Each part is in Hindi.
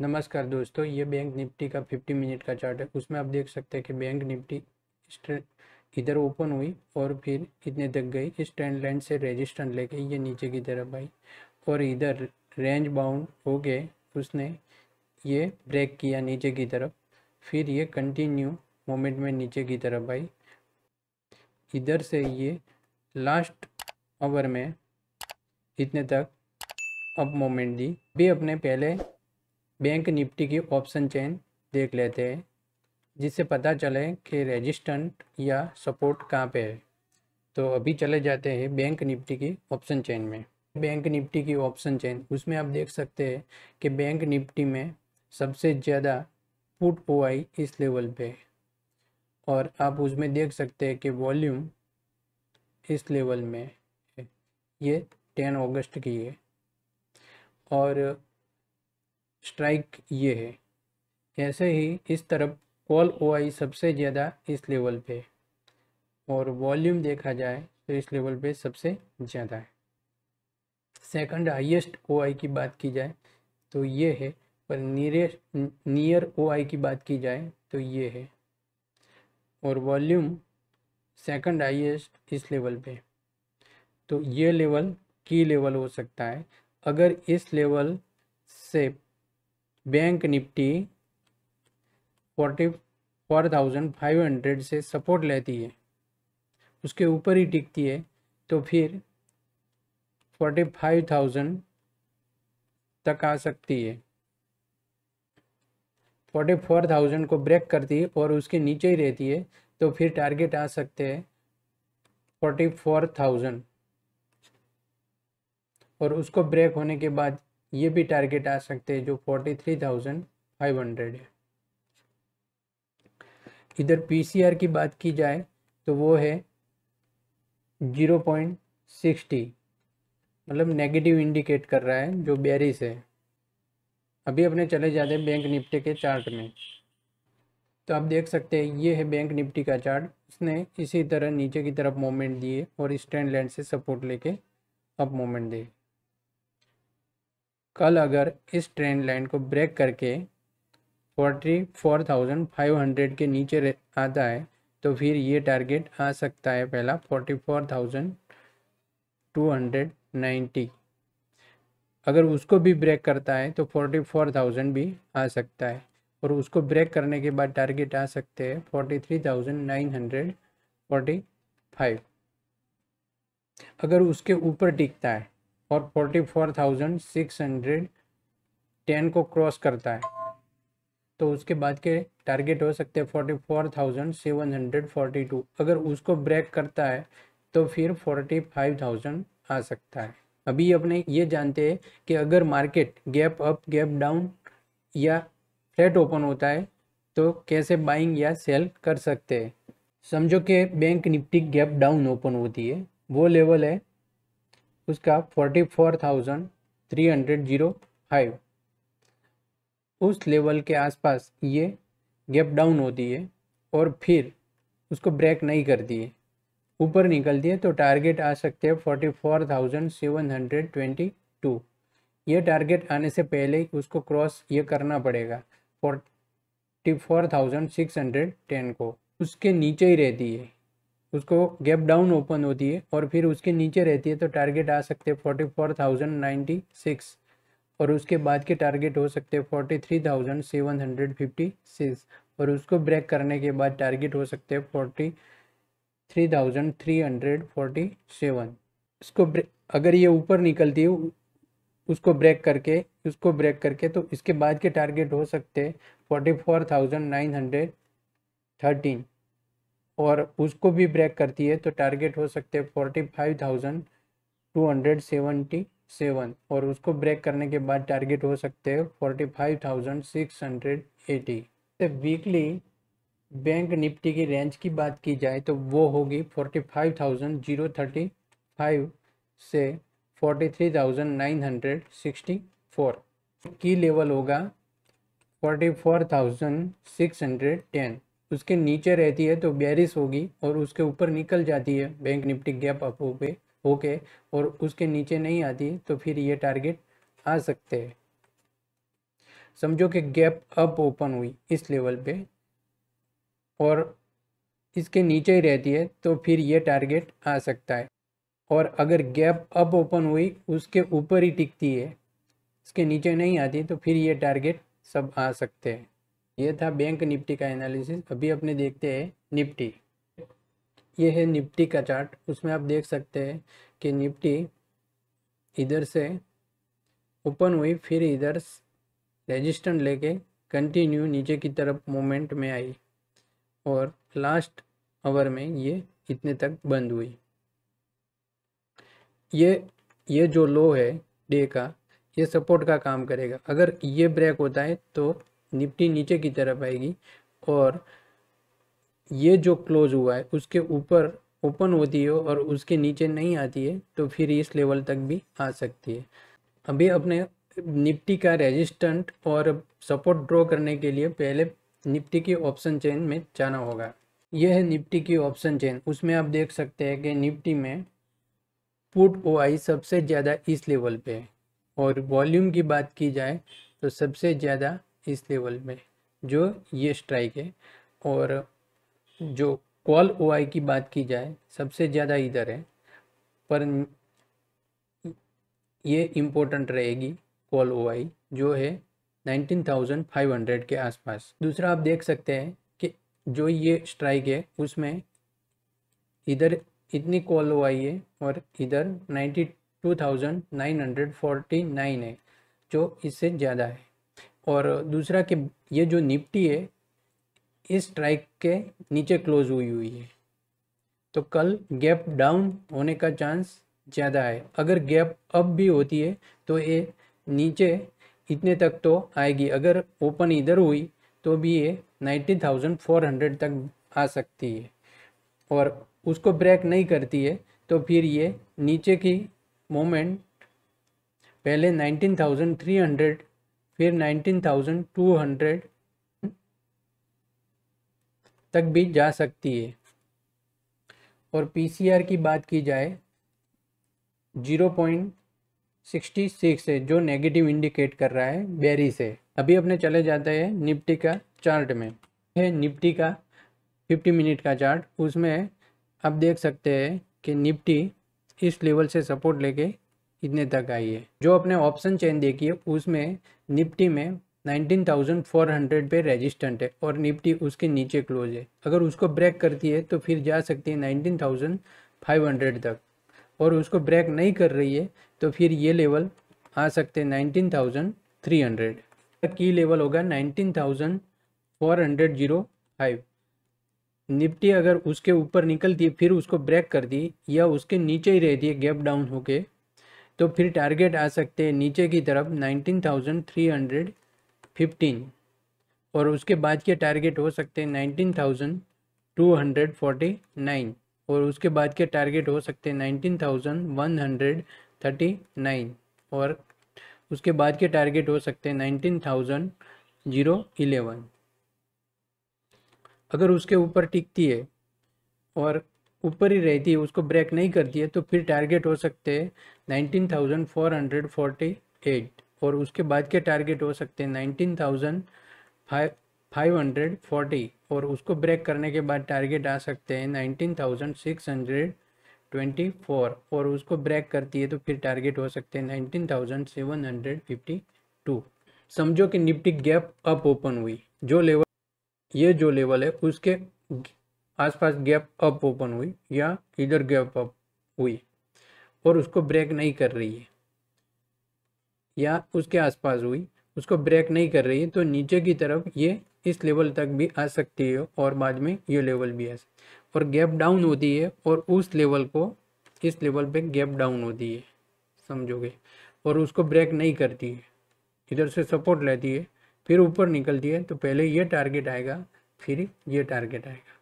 नमस्कार दोस्तों ये बैंक निफ्टी का 50 मिनट का चार्ट है उसमें आप देख सकते हैं कि बैंक निफ्टी इधर ओपन हुई और फिर कितने तक गई इस ट्रेंड लाइन से रेजिस्टेंस लेके ये नीचे की तरफ आई और इधर रेंज बाउंड हो गए उसने ये ब्रेक किया नीचे की तरफ फिर ये कंटिन्यू मोमेंट में नीचे की तरफ आई इधर से ये लास्ट ओवर में इतने तक अप मोमेंट दी भी अपने पहले बैंक निफ्टी की ऑप्शन चेन देख लेते हैं जिससे पता चले कि रेजिस्टेंट या सपोर्ट कहाँ पे है तो अभी चले जाते हैं बैंक निफ्टी की ऑप्शन चेन में बैंक निफ्टी की ऑप्शन चेन उसमें आप देख सकते हैं कि बैंक निफ्टी में सबसे ज़्यादा पुट ओ आई इस लेवल पे और आप उसमें देख सकते हैं कि वॉल्यूम इस लेवल में है ये टेन अगस्त की है और स्ट्राइक ये है जैसे ही इस तरफ कॉल ओ आई सबसे ज़्यादा इस लेवल पे और वॉल्यूम देखा जाए तो इस लेवल पे सबसे ज़्यादा है सेकंड हाईएस्ट ओ की बात की जाए तो ये है पर नियरेस्ट नियर ओ की बात की जाए तो ये है और वॉल्यूम सेकंड हाईएस्ट इस लेवल पे तो ये लेवल की लेवल हो सकता है अगर इस लेवल से bank Nifty forty four thousand five hundred से सपोर्ट लेती है उसके ऊपर ही टिकती है तो फिर फोर्टी फाइव थाउजेंड तक आ सकती है फोर्टी फोर थाउजेंड को ब्रेक करती है और उसके नीचे ही रहती है तो फिर टारगेट आ सकते हैं फोर्टी फोर थाउजेंड और उसको ब्रेक होने के बाद ये भी टारगेट आ सकते हैं जो forty three thousand five hundred है इधर पीसीआर की बात की जाए तो वो है जीरो पॉइंट सिक्सटी मतलब नेगेटिव इंडिकेट कर रहा है जो बेरिस है अभी अपने चले जाते हैं बैंक निफ्टी के चार्ट में तो आप देख सकते हैं ये है बैंक निफ्टी का चार्ट उसने इसी तरह नीचे की तरफ मोमेंट दिए और स्टैंड लैंड से सपोर्ट लेके अब मोमेंट दिए कल अगर इस ट्रेंड लाइन को ब्रेक करके forty four thousand five hundred के नीचे आता है तो फिर ये टारगेट आ सकता है पहला forty four thousand two hundred ninety अगर उसको भी ब्रेक करता है तो फोर्टी फोर थाउजेंड भी आ सकता है और उसको ब्रेक करने के बाद टारगेट आ सकते हैं forty three thousand nine hundred forty five अगर उसके ऊपर टिकता है और forty four thousand six hundred ten को क्रॉस करता है तो उसके बाद के टारगेट हो सकते हैं forty four thousand seven hundred forty two अगर उसको ब्रेक करता है तो फिर फोर्टी फाइव थाउजेंड आ सकता है अभी अपने ये जानते हैं कि अगर market gap up gap down या फ्लैट ओपन होता है तो कैसे बाइंग या सेल कर सकते हैं समझो कि bank Nifty gap down open होती है वो लेवल है उसका forty four thousand three hundred zero five उस लेवल के आसपास ये गैप डाउन होती है और फिर उसको ब्रेक नहीं कर दिए ऊपर निकल दिए तो टारगेट आ सकते हैं forty four thousand seven hundred twenty two ये टारगेट आने से पहले ही उसको क्रॉस ये करना पड़ेगा forty four thousand six hundred ten को उसके नीचे ही रहती है उसको गैप डाउन ओपन होती है और फिर उसके नीचे रहती है तो टारगेट आ सकते forty four thousand ninety six और उसके बाद के टारगेट हो सकते हैं forty three thousand seven hundred fifty six और उसको ब्रेक करने के बाद टारगेट हो सकते हैं forty three thousand three hundred forty seven इसको अगर ये ऊपर निकलती है उसको ब्रेक करके उसको ब्रेक करके तो इसके बाद के टारगेट हो सकते हैं forty four thousand nine hundred thirteen और उसको भी ब्रेक करती है तो टारगेट हो सकते हैं forty five thousand two hundred seventy seven और उसको ब्रेक करने के बाद टारगेट हो सकते हैं forty five thousand six hundred eighty तो वीकली बैंक निफ्टी की रेंज की बात की जाए तो वो होगी forty five thousand zero thirty five से forty three thousand nine hundred sixty four की लेवल होगा forty four thousand six hundred ten उसके नीचे रहती है तो बैरिस होगी और उसके ऊपर निकल जाती है बैंक निपटी गैप अप हो पे होके और उसके नीचे नहीं आती तो फिर ये टारगेट आ सकते हैं समझो कि गैप अप ओपन हुई इस लेवल पे और इसके नीचे ही रहती है तो फिर ये टारगेट आ सकता है और अगर गैप अप ओपन हुई उसके ऊपर ही टिकती है इसके नीचे नहीं आती तो फिर ये टारगेट सब आ सकते हैं ये था बैंक निफ्टी का एनालिसिस अभी अपने देखते हैं निफ्टी ये है निफ्टी का चार्ट उसमें आप देख सकते हैं कि निफ्टी इधर से ओपन हुई फिर इधर रेजिस्टेंट लेके कंटिन्यू नीचे की तरफ मोमेंट में आई और लास्ट आवर में ये इतने तक बंद हुई ये ये जो लो है डे का ये सपोर्ट का काम करेगा अगर ये ब्रेक होता है तो निफ्टी नीचे की तरफ आएगी और ये जो क्लोज हुआ है उसके ऊपर ओपन होती है और उसके नीचे नहीं आती है तो फिर इस लेवल तक भी आ सकती है अभी अपने निफ्टी का रेजिस्टेंट और सपोर्ट ड्रॉ करने के लिए पहले निफ्टी की ऑप्शन चेन में जाना होगा यह है निफ्टी की ऑप्शन चेन उसमें आप देख सकते हैं कि निफ्टी में पुट ओ आई सबसे ज़्यादा इस लेवल पे है और वॉल्यूम की बात की जाए तो सबसे ज़्यादा इस लेवल में जो ये स्ट्राइक है और जो कॉल ओ की बात की जाए सबसे ज़्यादा इधर है पर ये इम्पोर्टेंट रहेगी कॉल ओ जो है थाउजेंड फाइव हंड्रेड के आसपास दूसरा आप देख सकते हैं कि जो ये स्ट्राइक है उसमें इधर इतनी कॉल ओ है और इधर ninety two thousand nine hundred forty nine है जो इससे ज़्यादा है और दूसरा कि ये जो निफ्टी है इस स्ट्राइक के नीचे क्लोज हुई हुई है तो कल गैप डाउन होने का चांस ज़्यादा है अगर गैप अप भी होती है तो ये नीचे इतने तक तो आएगी अगर ओपन इधर हुई तो भी ये नाइन्टी थाउजेंड फोर हंड्रेड तक आ सकती है और उसको ब्रेक नहीं करती है तो फिर ये नीचे की मोमेंट पहले नाइन्टीन थाउजेंड थ्री हंड्रेड फिर 19,200 तक भी जा सकती है और पीसीआर की बात की जाए 0.66 है जो नेगेटिव इंडिकेट कर रहा है बेरी से अभी अपने चले जाते हैं निफ्टी का चार्ट में है निफ्टी का 50 मिनट का चार्ट उसमें आप देख सकते हैं कि निफ्टी इस लेवल से सपोर्ट लेके इतने तक आई है जो अपने ऑप्शन चेन देखिए उसमें निफ्टी में 19,400 पे रेजिस्टेंट है और निफ्टी उसके नीचे क्लोज है अगर उसको ब्रेक करती है तो फिर जा सकती है 19,500 तक और उसको ब्रेक नहीं कर रही है तो फिर ये लेवल आ सकते हैं 19,300 की लेवल होगा 19,405 निफ्टी अगर उसके ऊपर निकलती फिर उसको ब्रेक कर दी या उसके नीचे ही रहती है गैप डाउन होके तो फिर टारगेट आ सकते हैं नीचे की तरफ nineteen thousand three hundred fifteen और उसके बाद के टारगेट हो सकते हैं nineteen thousand two hundred forty nine और उसके बाद के टारगेट हो सकते हैं nineteen thousand one hundred thirty nine और उसके बाद के टारगेट हो सकते हैं नाइनटीन थाउजेंड जीरो इलेवन अगर उसके ऊपर टिकती है और ऊपर ही रहती है उसको ब्रेक नहीं करती है तो फिर टारगेट हो सकते हैं nineteen thousand four hundred forty eight और उसके बाद के टारगेट हो सकते हैं nineteen thousand five five hundred forty और उसको ब्रेक करने के बाद टारगेट आ सकते हैं nineteen thousand six hundred twenty four और उसको ब्रेक करती है तो फिर टारगेट हो सकते हैं nineteen thousand seven hundred fifty two समझो कि निफ्टी गैप अप ओपन हुई जो लेवल ये जो लेवल है उसके आसपास गैप अप ओपन हुई या इधर गैप अप हुई और उसको ब्रेक नहीं कर रही है या उसके आसपास हुई उसको ब्रेक नहीं कर रही है तो नीचे की तरफ ये इस लेवल तक भी आ सकती है और बाद में ये लेवल भी आ सकती है और गैप डाउन होती है और उस लेवल को इस लेवल पे गैप डाउन होती है समझोगे और उसको ब्रेक नहीं करती है इधर से सपोर्ट लेती है फिर ऊपर निकलती है तो पहले ये टारगेट आएगा फिर ये टारगेट आएगा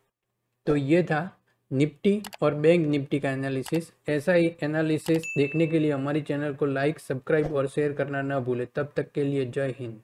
तो ये था निफ्टी और बैंक निफ्टी का एनालिसिस ऐसा ही एनालिसिस देखने के लिए हमारी चैनल को लाइक सब्सक्राइब और शेयर करना ना भूलें तब तक के लिए जय हिंद